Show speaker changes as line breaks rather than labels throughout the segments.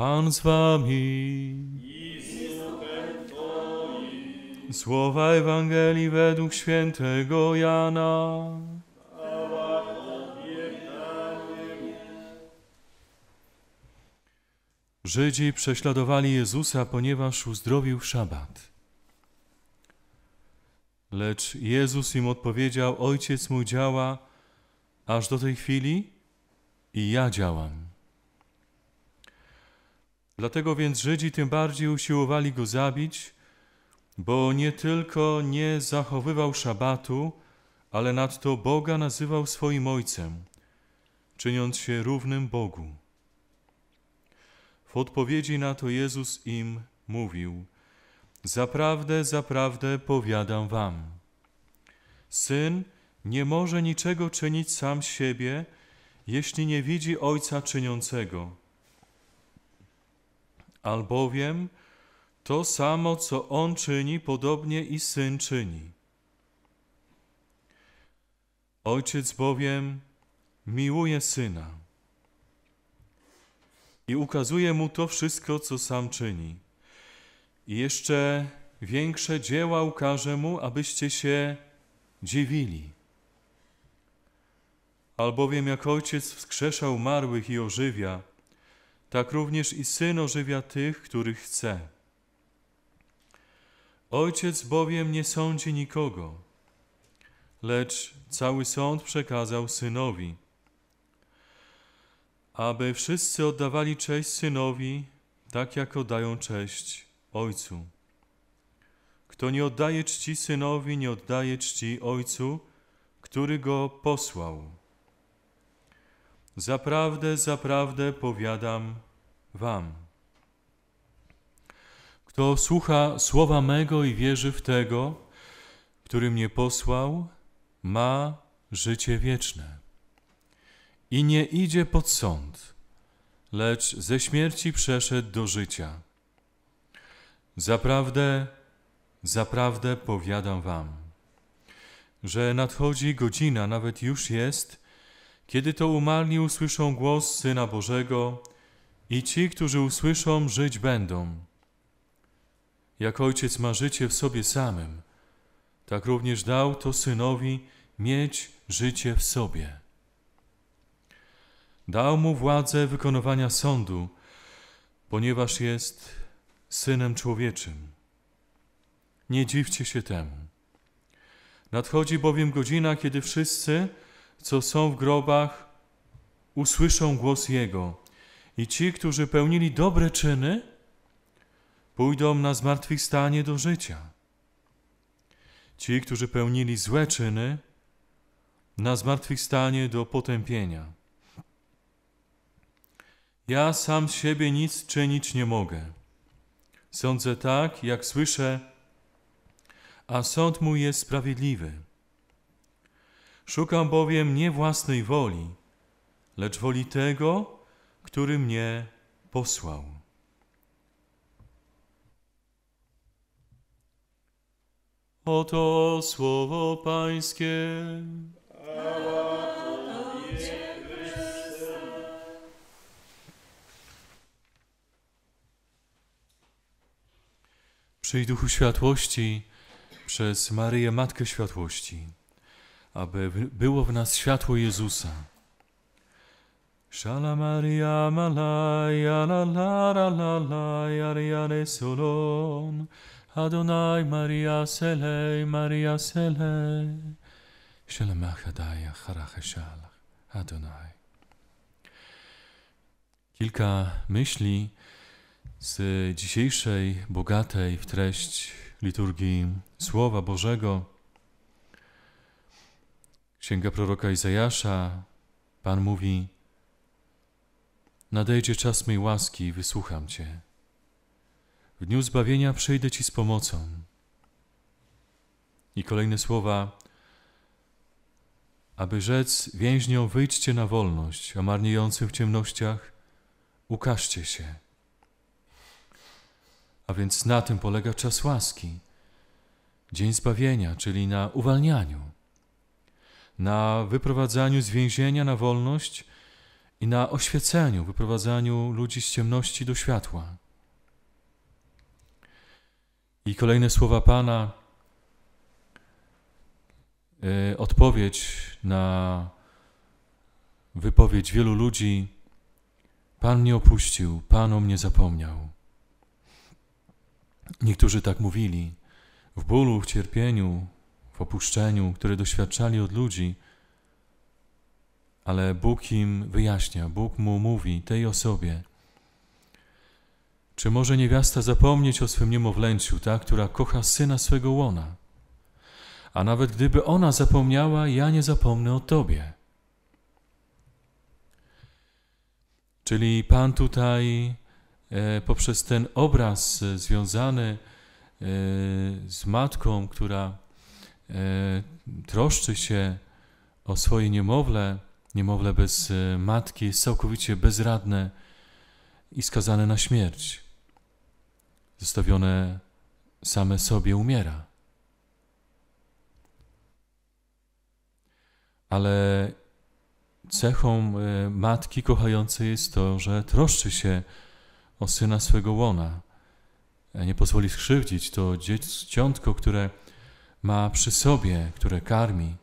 Pan z wami. Słowa Ewangelii według świętego Jana. Żydzi prześladowali Jezusa, ponieważ uzdrowił szabat. Lecz Jezus im odpowiedział: Ojciec mój działa aż do tej chwili i ja działam. Dlatego więc Żydzi tym bardziej usiłowali go zabić, bo nie tylko nie zachowywał szabatu, ale nadto Boga nazywał swoim ojcem, czyniąc się równym Bogu. W odpowiedzi na to Jezus im mówił: Zaprawdę, zaprawdę powiadam wam. Syn nie może niczego czynić sam siebie, jeśli nie widzi Ojca czyniącego Albowiem to samo, co On czyni, podobnie i Syn czyni. Ojciec bowiem miłuje Syna i ukazuje Mu to wszystko, co sam czyni. I jeszcze większe dzieła ukaże Mu, abyście się dziwili. Albowiem jak Ojciec wskrzesza umarłych i ożywia, tak również i Syn ożywia tych, których chce. Ojciec bowiem nie sądzi nikogo, lecz cały sąd przekazał Synowi, aby wszyscy oddawali cześć Synowi, tak jak oddają cześć Ojcu. Kto nie oddaje czci Synowi, nie oddaje czci Ojcu, który go posłał. Zaprawdę, zaprawdę powiadam wam. Kto słucha słowa mego i wierzy w tego, który mnie posłał, ma życie wieczne. I nie idzie pod sąd, lecz ze śmierci przeszedł do życia. Zaprawdę, zaprawdę powiadam wam, że nadchodzi godzina, nawet już jest, kiedy to umarli usłyszą głos Syna Bożego i ci, którzy usłyszą, żyć będą. Jak Ojciec ma życie w sobie samym, tak również dał to Synowi mieć życie w sobie. Dał mu władzę wykonywania sądu, ponieważ jest Synem Człowieczym. Nie dziwcie się temu. Nadchodzi bowiem godzina, kiedy wszyscy, co są w grobach, usłyszą głos Jego. I ci, którzy pełnili dobre czyny, pójdą na zmartwychwstanie do życia. Ci, którzy pełnili złe czyny, na zmartwychwstanie do potępienia. Ja sam z siebie nic czynić nie mogę. Sądzę tak, jak słyszę, a sąd mój jest sprawiedliwy. Szukam bowiem nie własnej woli, lecz woli tego, który mnie posłał. Oto słowo Pańskie. Przyjdź Duchu Światłości przez Maryję Matkę Światłości aby było w nas światło Jezusa. Shala Maria Malaya la la la la la yariare solon Adonai Maria Selei Maria Selei Shalom Achadaya Haracheshalach Adonai Kilka myśli z dzisiejszej bogatej w treść liturgii Słowa Bożego Księga proroka Izajasza, Pan mówi: Nadejdzie czas mej łaski wysłucham Cię. W dniu zbawienia przyjdę Ci z pomocą. I kolejne słowa: Aby rzec więźniom, wyjdźcie na wolność, a marniejącym w ciemnościach, ukażcie się. A więc na tym polega czas łaski, dzień zbawienia, czyli na uwalnianiu na wyprowadzaniu z więzienia na wolność i na oświeceniu, wyprowadzaniu ludzi z ciemności do światła. I kolejne słowa Pana, e, odpowiedź na wypowiedź wielu ludzi: Pan mnie opuścił, Pan o mnie zapomniał. Niektórzy tak mówili w bólu, w cierpieniu, opuszczeniu, które doświadczali od ludzi, ale Bóg im wyjaśnia, Bóg mu mówi, tej osobie. Czy może niewiasta zapomnieć o swym niemowlęciu, ta, która kocha syna swego łona? A nawet gdyby ona zapomniała, ja nie zapomnę o Tobie. Czyli Pan tutaj e, poprzez ten obraz e, związany e, z matką, która E, troszczy się o swoje niemowlę, niemowlę bez e, matki, jest całkowicie bezradne i skazane na śmierć. Zostawione same sobie umiera. Ale cechą e, matki kochającej jest to, że troszczy się o syna swego łona. Nie pozwoli skrzywdzić to dzieciątko, które ma przy sobie, które karmi,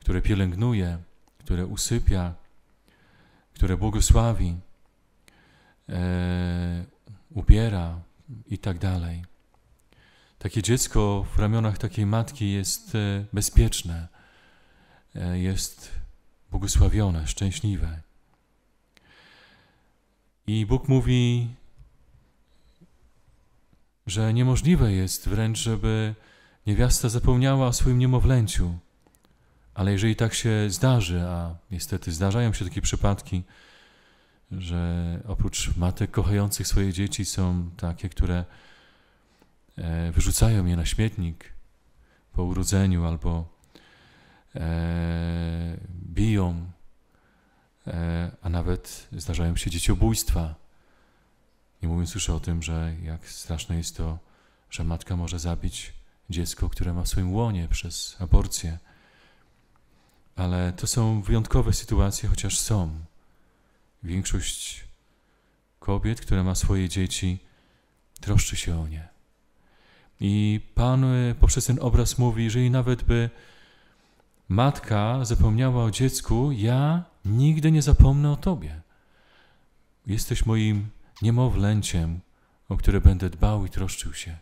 które pielęgnuje, które usypia, które błogosławi, e, ubiera i tak dalej. Takie dziecko w ramionach takiej matki jest e, bezpieczne, e, jest błogosławione, szczęśliwe. I Bóg mówi, że niemożliwe jest wręcz, żeby Niewiasta zapomniała o swoim niemowlęciu, ale jeżeli tak się zdarzy, a niestety zdarzają się takie przypadki, że oprócz matek kochających swoje dzieci są takie, które e, wyrzucają je na śmietnik po urodzeniu albo e, biją, e, a nawet zdarzają się dzieciobójstwa. Nie mówiąc już o tym, że jak straszne jest to, że matka może zabić dziecko, które ma w swoim łonie przez aborcję. Ale to są wyjątkowe sytuacje, chociaż są. Większość kobiet, która ma swoje dzieci, troszczy się o nie. I Pan e, poprzez ten obraz mówi, że jeżeli nawet by matka zapomniała o dziecku, ja nigdy nie zapomnę o Tobie. Jesteś moim niemowlęciem, o które będę dbał i troszczył się.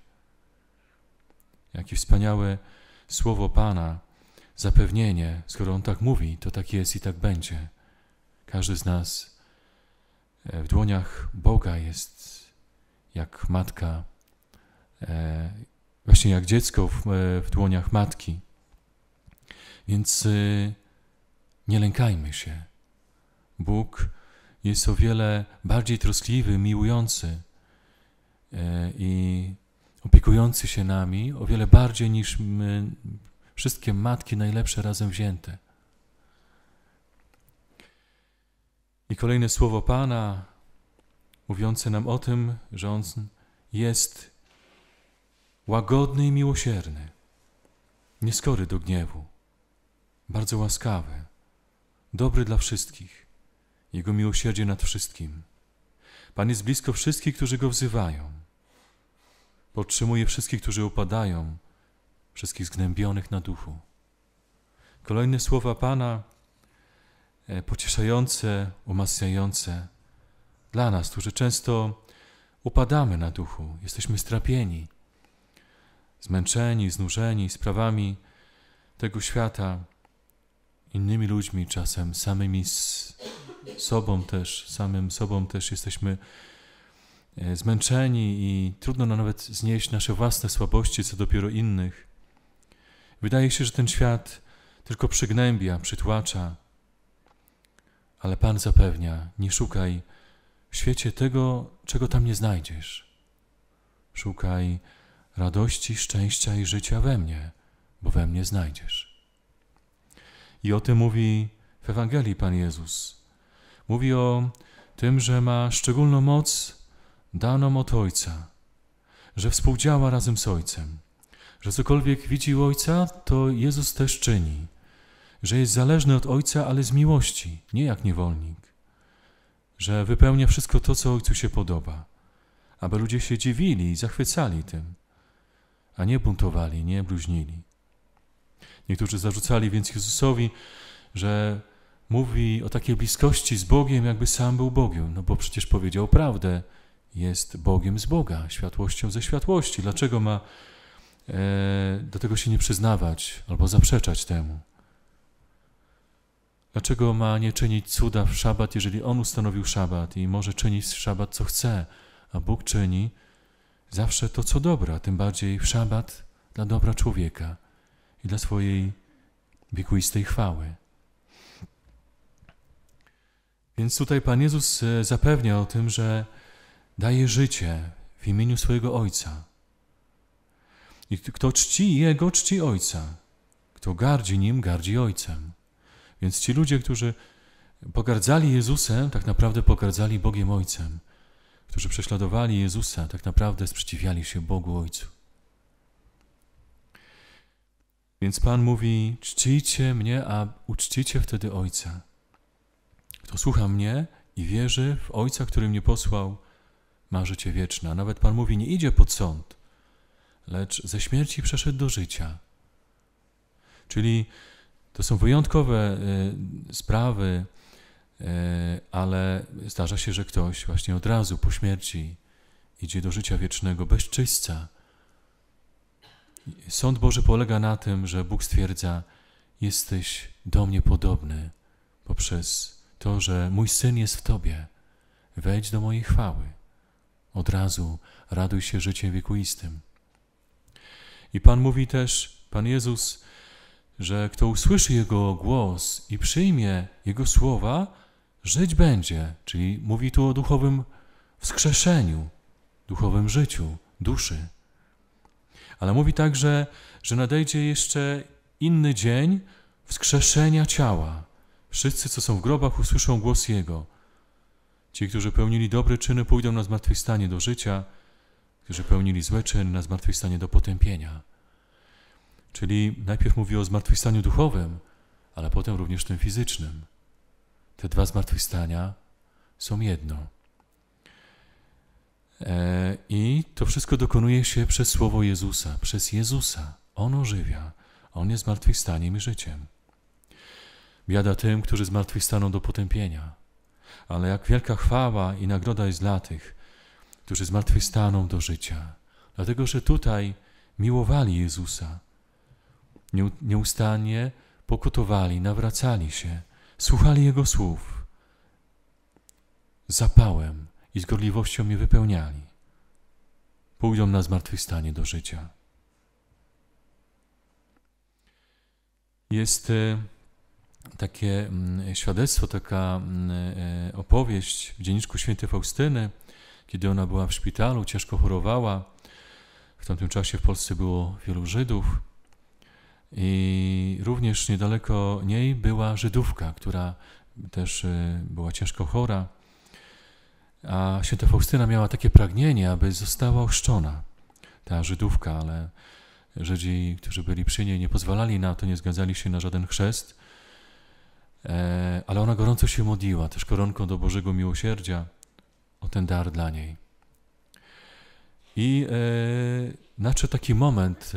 Jakie wspaniałe słowo Pana, zapewnienie, skoro On tak mówi, to tak jest i tak będzie. Każdy z nas e, w dłoniach Boga jest jak matka, e, właśnie jak dziecko w, e, w dłoniach matki. Więc nie lękajmy się. Bóg jest o wiele bardziej troskliwy, miłujący i opiekujący się nami o wiele bardziej niż my, wszystkie matki najlepsze razem wzięte. I kolejne słowo Pana, mówiące nam o tym, że On jest łagodny i miłosierny, nieskory do gniewu, bardzo łaskawy, dobry dla wszystkich, Jego miłosierdzie nad wszystkim. Pan jest blisko wszystkich, którzy Go wzywają. Podtrzymuje wszystkich, którzy upadają, wszystkich zgnębionych na duchu. Kolejne słowa Pana, e, pocieszające, umacniające dla nas, którzy często upadamy na duchu, jesteśmy strapieni, zmęczeni, znużeni sprawami tego świata, innymi ludźmi, czasem samymi z sobą też, samym sobą też jesteśmy E, zmęczeni i trudno nam nawet znieść nasze własne słabości, co dopiero innych. Wydaje się, że ten świat tylko przygnębia, przytłacza. Ale Pan zapewnia, nie szukaj w świecie tego, czego tam nie znajdziesz. Szukaj radości, szczęścia i życia we mnie, bo we mnie znajdziesz. I o tym mówi w Ewangelii Pan Jezus. Mówi o tym, że ma szczególną moc daną od Ojca, że współdziała razem z Ojcem, że cokolwiek widzi Ojca, to Jezus też czyni, że jest zależny od Ojca, ale z miłości, nie jak niewolnik, że wypełnia wszystko to, co Ojcu się podoba, aby ludzie się dziwili i zachwycali tym, a nie buntowali, nie bluźnili. Niektórzy zarzucali więc Jezusowi, że mówi o takiej bliskości z Bogiem, jakby sam był Bogiem, no bo przecież powiedział prawdę, jest Bogiem z Boga, światłością ze światłości. Dlaczego ma e, do tego się nie przyznawać albo zaprzeczać temu? Dlaczego ma nie czynić cuda w szabat, jeżeli On ustanowił szabat i może czynić w szabat co chce, a Bóg czyni zawsze to, co dobra, tym bardziej w szabat dla dobra człowieka i dla swojej wiekuistej chwały. Więc tutaj Pan Jezus e, zapewnia o tym, że daje życie w imieniu swojego Ojca. I kto czci Jego, czci Ojca. Kto gardzi Nim, gardzi Ojcem. Więc ci ludzie, którzy pogardzali Jezusem, tak naprawdę pogardzali Bogiem Ojcem. Którzy prześladowali Jezusa, tak naprawdę sprzeciwiali się Bogu Ojcu. Więc Pan mówi: Czcijcie mnie, a uczcicie wtedy Ojca. Kto słucha mnie i wierzy w Ojca, który mnie posłał, ma życie wieczne. nawet Pan mówi, nie idzie pod sąd, lecz ze śmierci przeszedł do życia. Czyli to są wyjątkowe y, sprawy, y, ale zdarza się, że ktoś właśnie od razu po śmierci idzie do życia wiecznego bez czyśćca. Sąd Boży polega na tym, że Bóg stwierdza: Jesteś do mnie podobny poprzez to, że mój syn jest w tobie. Wejdź do mojej chwały. Od razu raduj się życiem wiekuistym. I Pan mówi też, Pan Jezus, że kto usłyszy Jego głos i przyjmie Jego słowa, żyć będzie. Czyli mówi tu o duchowym wskrzeszeniu, duchowym życiu, duszy. Ale mówi także, że nadejdzie jeszcze inny dzień wskrzeszenia ciała. Wszyscy, co są w grobach, usłyszą głos Jego. Ci, którzy pełnili dobre czyny, pójdą na zmartwychwstanie do życia, którzy pełnili złe czyny, na zmartwychwstanie do potępienia. Czyli najpierw mówi o zmartwychwstaniu duchowym, ale potem również tym fizycznym. Te dwa zmartwychwstania są jedno. E, I to wszystko dokonuje się przez słowo Jezusa, przez Jezusa. On ożywia, On jest zmartwychwstaniem i życiem. Biada tym, którzy zmartwychwstaną do potępienia ale jak wielka chwała i nagroda jest dla tych, którzy zmartwychwstaną do życia. Dlatego, że tutaj miłowali Jezusa. Nieustannie pokutowali, nawracali się, słuchali Jego słów. Zapałem i z gorliwością je wypełniali. Pójdą na zmartwychwstanie do życia. Jest e, takie mm, świadectwo, taka mm, e, opowieść w dzienniczku świętej Faustyny, kiedy ona była w szpitalu, ciężko chorowała. W tamtym czasie w Polsce było wielu Żydów. I również niedaleko niej była Żydówka, która też e, była ciężko chora. A święta Faustyna miała takie pragnienie, aby została ochrzczona, ta Żydówka, ale Żydzi, którzy byli przy niej, nie pozwalali na to, nie zgadzali się na żaden chrzest E, ale ona gorąco się modliła, też koronką do Bożego Miłosierdzia, o ten dar dla niej. I e, nadszedł taki moment,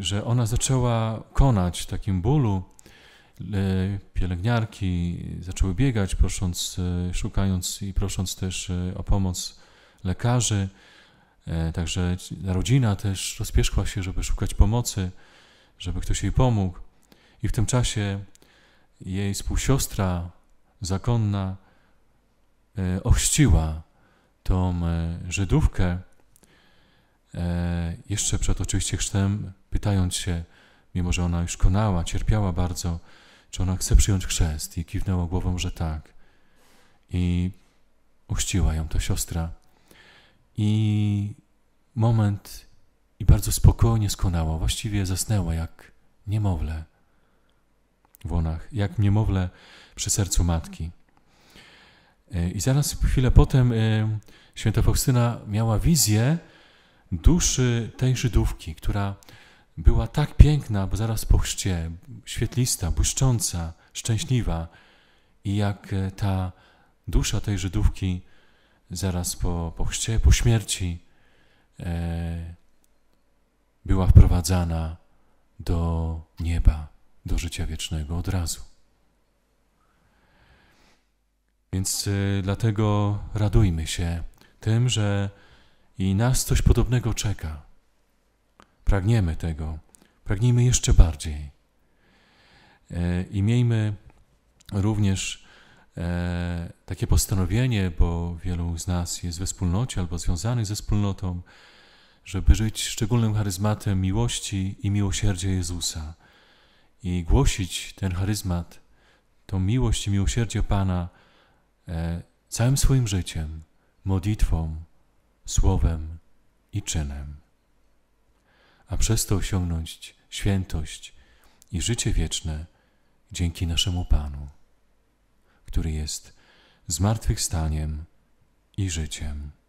że ona zaczęła konać w takim bólu. E, pielęgniarki zaczęły biegać, prosząc, e, szukając i prosząc też e, o pomoc lekarzy. E, także rodzina też rozpieszkła się, żeby szukać pomocy, żeby ktoś jej pomógł. I w tym czasie jej współsiostra zakonna e, ochrzciła tą e, Żydówkę, e, jeszcze przed oczywiście chrztem, pytając się, mimo że ona już konała, cierpiała bardzo, czy ona chce przyjąć chrzest i kiwnęła głową, że tak. I uściła ją ta siostra. I moment i bardzo spokojnie skonała, właściwie zasnęła jak niemowlę łonach, jak niemowlę przy sercu matki. E, I zaraz chwilę potem e, święta Faustyna miała wizję duszy tej Żydówki, która była tak piękna, bo zaraz po chrzcie, świetlista, błyszcząca, szczęśliwa. I jak e, ta dusza tej Żydówki zaraz po, po chrzcie, po śmierci e, była wprowadzana do nieba do życia wiecznego od razu. Więc y, dlatego radujmy się tym, że i nas coś podobnego czeka. Pragniemy tego, pragnijmy jeszcze bardziej. E, I miejmy również e, takie postanowienie, bo wielu z nas jest we wspólnocie albo związanych ze wspólnotą, żeby żyć szczególnym charyzmatem miłości i miłosierdzia Jezusa, i głosić ten charyzmat, tą miłość i miłosierdzie Pana e, całym swoim życiem, modlitwą, słowem i czynem, a przez to osiągnąć świętość i życie wieczne dzięki naszemu Panu, który jest zmartwychwstaniem i życiem.